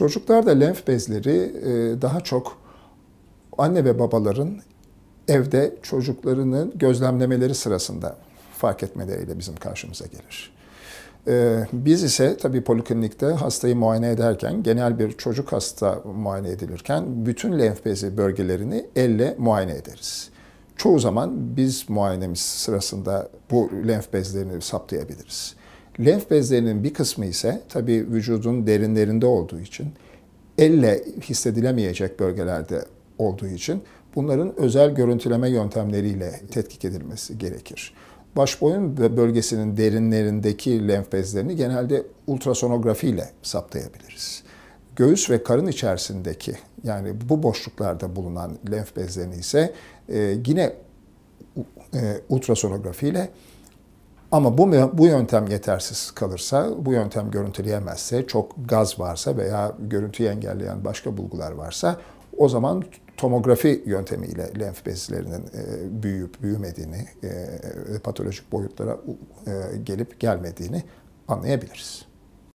Çocuklarda lenf bezleri e, daha çok anne ve babaların evde çocuklarının gözlemlemeleri sırasında fark etmeleriyle bizim karşımıza gelir. E, biz ise tabii poliklinikte hastayı muayene ederken, genel bir çocuk hasta muayene edilirken bütün lenf bezi bölgelerini elle muayene ederiz. Çoğu zaman biz muayenemiz sırasında bu lenf bezlerini saptayabiliriz. Lenf bezlerinin bir kısmı ise tabi vücudun derinlerinde olduğu için elle hissedilemeyecek bölgelerde olduğu için bunların özel görüntüleme yöntemleriyle tetkik edilmesi gerekir. Baş boyun bölgesinin derinlerindeki lenf bezlerini genelde ultrasonografi ile saptayabiliriz. Göğüs ve karın içerisindeki yani bu boşluklarda bulunan lenf bezlerini ise e, yine e, ultrasonografi ile ama bu, bu yöntem yetersiz kalırsa, bu yöntem görüntüleyemezse, çok gaz varsa veya görüntüyü engelleyen başka bulgular varsa o zaman tomografi yöntemiyle lenf bezlerinin e, büyüyüp büyümediğini, e, e, patolojik boyutlara gelip gelmediğini anlayabiliriz.